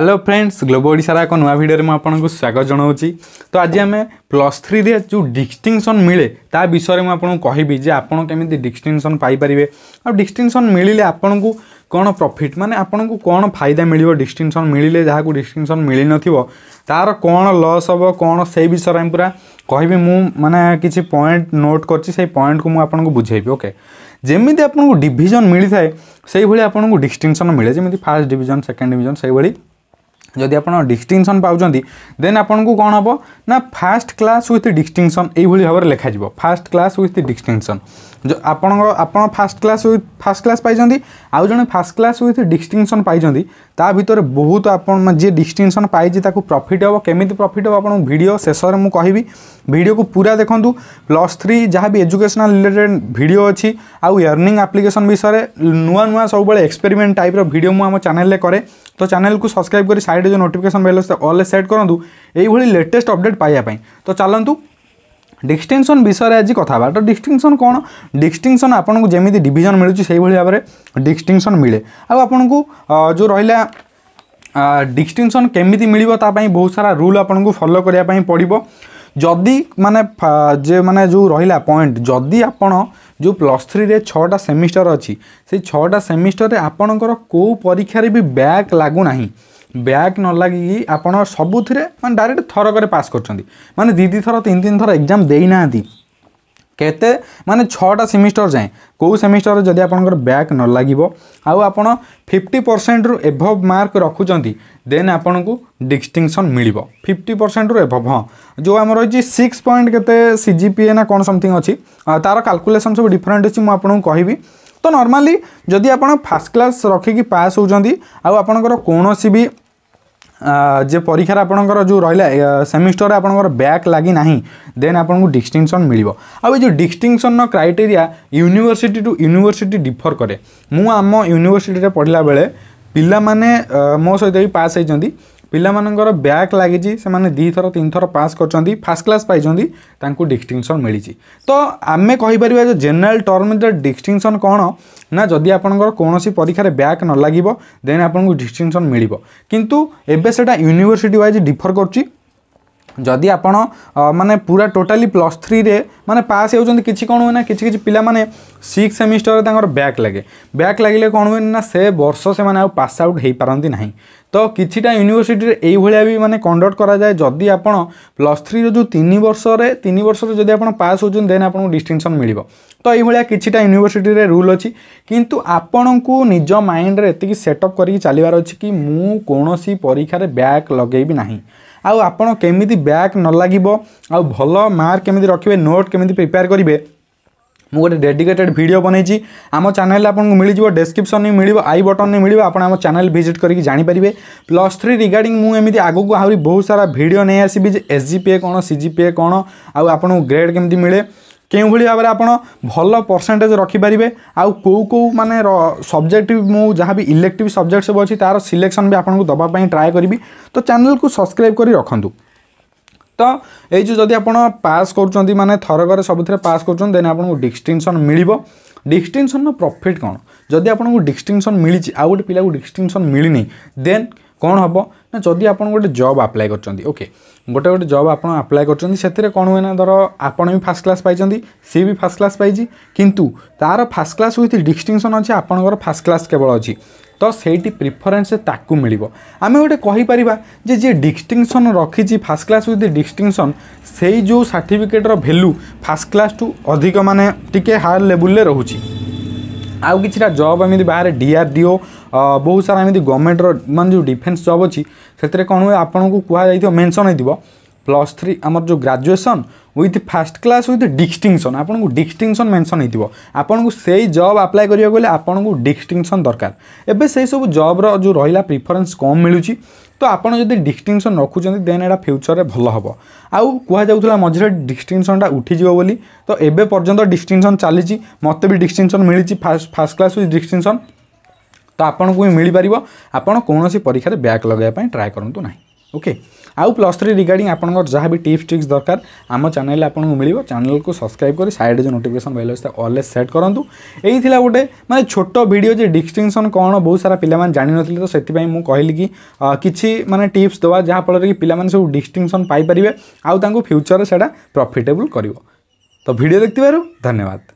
hello friends globe ওড়িশার এক নয় ভিডিওরে মু আপনার স্বাগত জনাওছি তো আজ আমি প্লস থ্রি যে ডিস্টিংশন মিলে তা বিষয়ে মু আপনার কহবি যে আপনার কমিটি ডিস্টিংশন পাইপারে আিস্টিংশন মিললে আপনার কোণ প্রফিট মানে আপনার কোণ ফাইদা মিলব ডিস্টিংশন মিললে যা ডিস্টিংশন মিলি নার কোণ লস হব কোণ সেই বিষয়ে আমি পুরা কহবি মু মানে কিছু পয়েন্ট নোট করছি সেই পয়েন্টকে মু আপনার বুঝাইবি ওকে যেমি আপনার ডিভিজন মিলি থাকে সেইভাবে আপনার ডিস্টিংশন মিলে যেমি ফার্স্ট ডিভিজন সেকেন্ড ডিভিজন সেইভাবে जिम्पोर्ट डिस्टिङसन पार्टी देन आपणको कम ना फास्ट क्लास विथ डिस्टिङसन योभरि भाव लेखा जो फास्ट क्लास विथ डिस्टिङसन ଆପଣଙ୍କ ଆପଣ first class with first class ପାଇଛନ୍ତି ଆଉ ଜଣେ ଫାଷ୍ଟ କ୍ଲାସ୍ ୱିଥ୍ ଡିଷ୍ଟିଂସନ୍ ପାଇଛନ୍ତି ତା ଭିତରେ ବହୁତ ଆପଣ ଯିଏ ଡିଷ୍ଟିଂସନ୍ ପାଇଛି ତାକୁ ପ୍ରଫିଟ୍ ହେବ କେମିତି ପ୍ରଫିଟ୍ ହେବ ଆପଣଙ୍କୁ ଭିଡ଼ିଓ ଶେଷରେ ମୁଁ କହିବି ଭିଡ଼ିଓକୁ ପୁରା ଦେଖନ୍ତୁ ପ୍ଲସ୍ ଥ୍ରୀ ଯାହା ବି ଏଜୁକେସନାଲ୍ ରିଲେଟେଡ଼୍ ଭିଡ଼ିଓ ଅଛି ଆଉ ଇୟର୍ନିଂ ଆପ୍ଲିକେସନ୍ ବିଷୟରେ ନୂଆ ନୂଆ ସବୁବେଳେ ଏକ୍ସପେରିମେଣ୍ଟ ଟାଇପ୍ର ଭିଡ଼ିଓ ମୁଁ ଆମ ଚ୍ୟାନେଲ୍ରେ କରେ ତ ଚ୍ୟାନେଲ୍କୁ ସବସ୍କ୍ରାଇବ୍ କରି ସାଇଡ଼୍ରେ ଯେଉଁ ନୋଟିଫିକେସନ୍ ବେଲ୍ ଅଛି ଅଲ୍ରେ ସେଟ୍ କରନ୍ତୁ ଏଇଭଳି ଲେଟେଷ୍ଟ ଅପଡ଼େଟ୍ ପାଇବା ପାଇଁ ତ ଚାଲନ୍ତୁ ডিষ্টিংশন বিষয়ে আজ কথাবার্তা ডিষ্টিংশন কোণ ডিষ্টিংশন আপনার যেমি ডিভিজন মিলুଛି সেইভাবে ভাবে ডিষ্টিংশন মিলে আপনার যে রহলা ডিষ্টিংশন কেমিতি মিলব তা বহু সারা রুল আপনার ফলো করা পড়ব যদি মানে যে মানে যে রহলা পয়েন্ট যদি আপনার যে প্লস থ্রিরে ছটা সেমিস্টার অছি সেই ছটা সেমিস্টরে আপনার কেউ পরীক্ষার বি ব্যাক লাগু না ବ୍ୟାକ୍ ନ ଲାଗିକି ଆପଣ ସବୁଥିରେ ମାନେ ଡାଇରେକ୍ଟ ଥରକରେ ପାସ୍ କରୁଛନ୍ତି ମାନେ ଦୁଇ ଦୁଇ ଥର ତିନି ତିନି ଥର ଏକ୍ଜାମ୍ ଦେଇନାହାନ୍ତି କେତେ ମାନେ ଛଅଟା ସେମିଷ୍ଟର ଯାଏଁ କେଉଁ ସେମିଷ୍ଟରରେ ଯଦି ଆପଣଙ୍କର ବ୍ୟାକ୍ ନ ଲାଗିବ ଆଉ ଆପଣ ଫିଫ୍ଟି ପରସେଣ୍ଟରୁ ଏଭବ୍ ମାର୍କ ରଖୁଛନ୍ତି ଦେନ୍ ଆପଣଙ୍କୁ ଡିଷ୍ଟିଙ୍ଗସନ୍ ମିଳିବ ଫିଫ୍ଟି ପରସେଣ୍ଟରୁ ଏଭବ୍ ହଁ ଯେଉଁ ଆମର ରହିଛି ସିକ୍ସ ପଏଣ୍ଟ କେତେ ସି ଜି ପି ଏ ନା କ'ଣ ସମଥିଙ୍ଗ ଅଛି ତା'ର କାଲକୁଲେସନ୍ ସବୁ ଡିଫରେଣ୍ଟ ଅଛି ମୁଁ ଆପଣଙ୍କୁ କହିବି ତ ନର୍ମାଲି ଯଦି ଆପଣ ଫାର୍ଷ୍ଟ କ୍ଲାସ୍ ରଖିକି ପାସ୍ ହେଉଛନ୍ତି ଆଉ ଆପଣଙ୍କର କୌଣସି ବି যে পরীক্ষার আপনার যে রহলা সেমিস্টর আপনার ব্যাক লাগি না দেন আপনার ডিস্টিংশন মিলব আউ distinction criteria university to university differ করে মু আম ইউনিভর্সিটি পড়া বেড়ে পিলামানে মো সহ পাস হয়েছেন ପିଲାମାନଙ୍କର ବ୍ୟାକ୍ ଲାଗିଛି ସେମାନେ ଦୁଇ ଦୁଇଥର ତିନିଥର ପାସ୍ କରିଛନ୍ତି ଫାର୍ଷ୍ଟ କ୍ଲାସ୍ ପାଇଛନ୍ତି ତାଙ୍କୁ ଡିଷ୍ଟିଂସନ୍ ମିଳିଛି ତ ଆମେ କହିପାରିବା ଯେ ଜେନେରାଲ୍ ଟର୍ମରେ ଡିଷ୍ଟିଂସନ୍ କ'ଣ ନା ଯଦି ଆପଣଙ୍କର କୌଣସି ପରୀକ୍ଷାରେ ବ୍ୟାକ୍ ନ ଲାଗିବ ଦେନ୍ ଆପଣଙ୍କୁ ଡିଷ୍ଟିଂସନ୍ ମିଳିବ କିନ୍ତୁ ଏବେ ସେଇଟା ୟୁନିଭର୍ସିଟି ୱାଇଜ୍ ଡିଫର୍ କରୁଛି ଯଦି ଆପଣ ମାନେ ପୁରା ଟୋଟାଲି ପ୍ଲସ୍ ଥ୍ରୀରେ ମାନେ ପାସ୍ ହେଉଛନ୍ତି କିଛି କ'ଣ ହୁଏ ନା କିଛି କିଛି ପିଲାମାନେ ସିକ୍ସ ସେମିଷ୍ଟରରେ ତାଙ୍କର ବ୍ୟାକ୍ ଲାଗେ ବ୍ୟାକ୍ ଲାଗିଲେ କ'ଣ ହୁଏ ନା ସେ ବର୍ଷ ସେମାନେ ଆଉ ପାସ୍ ଆଉଟ୍ ହୋଇପାରନ୍ତି ନାହିଁ ତ କିଛିଟା ୟୁନିଭର୍ସିଟିରେ ଏଇଭଳିଆ ବି ମାନେ କଣ୍ଡକ୍ଟ କରାଯାଏ ଯଦି ଆପଣ ପ୍ଲସ୍ ଥ୍ରୀର ଯେଉଁ ତିନି ବର୍ଷରେ ତିନି ବର୍ଷରେ ଯଦି ଆପଣ ପାସ୍ ହେଉଛନ୍ତି ଦେନ୍ ଆପଣଙ୍କୁ ଡିଷ୍ଟିଂସନ୍ ମିଳିବ ତ ଏଇଭଳିଆ କିଛିଟା ୟୁନିଭର୍ସିଟିରେ ରୁଲ୍ ଅଛି କିନ୍ତୁ ଆପଣଙ୍କୁ ନିଜ ମାଇଣ୍ଡରେ ଏତିକି ସେଟଅପ୍ କରିକି ଚାଲିବାର ଅଛି କି ମୁଁ କୌଣସି ପରୀକ୍ଷାରେ ବ୍ୟାକ୍ ଲଗାଇବି ନାହିଁ ଆଉ ଆପଣ କେମିତି ବ୍ୟାକ୍ ନ ଲାଗିବ ଆଉ ଭଲ ମାର୍କ କେମିତି ରଖିବେ ନୋଟ୍ କେମିତି ପ୍ରିପେୟାର କରିବେ ମୁଁ ଗୋଟେ ଡେଡିକେଟେଡ଼ ଭିଡ଼ିଓ ବନେଇଛି ଆମ ଚ୍ୟାନେଲରେ ଆପଣଙ୍କୁ ମିଳିଯିବ ଡେସ୍କ୍ରିପ୍ସନ୍ ଡେସ୍କ୍ରିପ୍ସନ୍ରେ ମିଳିବ ଆଇ ବଟନ୍ ବଟନ୍ରେ ମିଳିବ ଆପଣ ଆମ ଚ୍ୟାନେଲ ଭିଜିଟ୍ କରିକି ଜାଣିପାରିବେ ପ୍ଲସ୍ ଥ୍ରୀ ରିଗାର୍ଡ଼ିଙ୍ଗ ମୁଁ ଏମିତି ଆଗକୁ ଆହୁରି ବହୁତ ସାରା ଭିଡ଼ିଓ ନେଇ ଆସିବି ଯେ ଏସ୍ ଜି ପି ଏ କ'ଣ ସି ଜି ପି ଏ କ'ଣ ଆଉ ଆପଣଙ୍କୁ ଗ୍ରେଡ଼୍ କେମିତି ମିଳେ କେଉଁଭଳି ଭାବରେ ଆପଣ ଭଲ ପରସେଣ୍ଟେଜ୍ ରଖିପାରିବେ ଆଉ କେଉଁ କେଉଁ ମାନେ ସବଜେକ୍ଟ ମୁଁ ଯାହା ବି ଇଲେକ୍ଟିଭ୍ ସବଜେକ୍ଟ ସବୁ ଅଛି ତା'ର ସିଲେକ୍ସନ୍ ବି ଆପଣଙ୍କୁ ଦେବା ପାଇଁ ଟ୍ରାଏ କରିବି ତ ଚ୍ୟାନେଲ୍କୁ ସବସ୍କ୍ରାଇବ୍ କରି ରଖନ୍ତୁ ତ ଏଇ ଯେଉଁ ଯଦି ଆପଣ ପାସ୍ କରୁଛନ୍ତି ମାନେ ଥରକରେ ସବୁଥିରେ ପାସ୍ କରୁଛନ୍ତି ଦେନ୍ ଆପଣଙ୍କୁ ଡିଷ୍ଟିଂସନ୍ ମିଳିବ ଡିଷ୍ଟିଂସନ୍ର ପ୍ରଫିଟ୍ କ'ଣ ଯଦି ଆପଣଙ୍କୁ ଡିଷ୍ଟିଂସନ୍ ମିଳିଛି ଆଉ ଗୋଟେ ପିଲାକୁ ଡିଷ୍ଟିଂସନ୍ ମିଳିନି ଦେନ୍ କ'ଣ ହେବ ନା ଯଦି ଆପଣ ଗୋଟେ ଜବ୍ ଆପ୍ଲାଏ କରିଛନ୍ତି ଓକେ ଗୋଟେ ଗୋଟେ ଜବ୍ ଆପଣ ଆପ୍ଲାଏ କରିଛନ୍ତି ସେଥିରେ କ'ଣ ହୁଏ ନା ଧର ଆପଣ ବି ଫାର୍ଷ୍ଟ କ୍ଲାସ୍ ପାଇଛନ୍ତି ସିଏ ବି ଫାର୍ଷ୍ଟ କ୍ଲାସ୍ ପାଇଛି କିନ୍ତୁ ତା'ର ଫାର୍ଷ୍ଟ କ୍ଲାସ୍ ୱିଥ୍ ଡିଷ୍ଟିଂସନ୍ ଅଛି ଆପଣଙ୍କର ଫାର୍ଷ୍ଟ କ୍ଲାସ୍ କେବଳ ଅଛି ତ ସେଇଠି ପ୍ରିଫରେନ୍ସ ତାକୁ ମିଳିବ ଆମେ ଗୋଟେ କହିପାରିବା ଯେ ଯିଏ ଡିଷ୍ଟିଂସନ୍ ରଖିଛି ଫାର୍ଷ୍ଟ କ୍ଲାସ୍ ୱିଥ୍ ଡିଷ୍ଟିଂସନ୍ ସେଇ ଯେଉଁ ସାର୍ଟିଫିକେଟ୍ର ଭ୍ୟାଲୁ ଫାର୍ଷ୍ଟ କ୍ଲାସ୍ଠୁ ଅଧିକ ମାନେ ଟିକିଏ ହାୟର ଲେବୁଲ୍ରେ ରହୁଛି ଆଉ କିଛିଟା ଜବ୍ ଏମିତି ବାହାରେ ଡି ଆର୍ ଡି ଓ ବହୁତ ସାରା ଏମିତି ଗଭର୍ଣ୍ଣମେଣ୍ଟର ମାନେ ଯେଉଁ ଡିଫେନ୍ସ ଜବ୍ ଅଛି ସେଥିରେ କ'ଣ ହୁଏ ଆପଣଙ୍କୁ କୁହାଯାଇଥିବ ମେନ୍ସନ୍ ହେଇଥିବ ପ୍ଲସ୍ ଥ୍ରୀ ଆମର ଯେଉଁ graduation with first class with distinction ଆପଣଙ୍କୁ ଡିଷ୍ଟିଙ୍ଗସନ୍ ମେନ୍ସନ୍ ହେଇଥିବ ଆପଣଙ୍କୁ ସେଇ ଜବ୍ ଆପ୍ଲାଏ କରିବାକୁ ଗଲେ ଆପଣଙ୍କୁ ଡିଷ୍ଟିଙ୍ଗସନ୍ ଦରକାର ଏବେ ସେହିସବୁ ଜବ୍ର ଯେଉଁ ରହିଲା ପ୍ରିଫରେନ୍ସ କମ୍ ମିଳୁଛି ତ ଆପଣ ଯଦି ଡିଷ୍ଟିଙ୍ଗସନ୍ ରଖୁଛନ୍ତି ଦେନ୍ ଏଇଟା ଫ୍ୟୁଚର୍ରେ ଭଲ ହେବ ଆଉ କୁହାଯାଉଥିଲା ମଝିରେ ଡିଷ୍ଟିଙ୍ଗସନ୍ଟା ଉଠିଯିବ ବୋଲି ତ ଏବେ ପର୍ଯ୍ୟନ୍ତ ଡିଷ୍ଟିଙ୍ଗସନ୍ ଚାଲିଛି ମୋତେ ବି ଡିଷ୍ଟିଙ୍ଗସନ୍ ମିଳିଛି first first class with distinction ତ ଆପଣଙ୍କୁ ବି ମିଳିପାରିବ ଆପଣ କୌଣସି ପରୀକ୍ଷାରେ ବ୍ୟାକ୍ ଲଗାଇବା ପାଇଁ ଟ୍ରାଏ କରନ୍ତୁ ନାହିଁ ओके आउ प्लस थ्री रिगार्ड आप जहाँ भी टिप्स ट्रिक्स दरकार आम चेल आपको मिल चैनल को सब्सक्राइब कर सैड जो नोटिफिकेसन बेल अच्छे अलरेज सेट करूँ यही गोटे मैं छोट भिडियो जो डिस्टिंगसन कौन बहुत सारा पाने जानी नी तो से कहली कि किसी मानते टिप्स देवा जहाँफल कि पाने सब डिस्टिंगसन पारे आउ फ्यूचर से प्रफिटेबुल कर तो भिडियो देखते धन्यवाद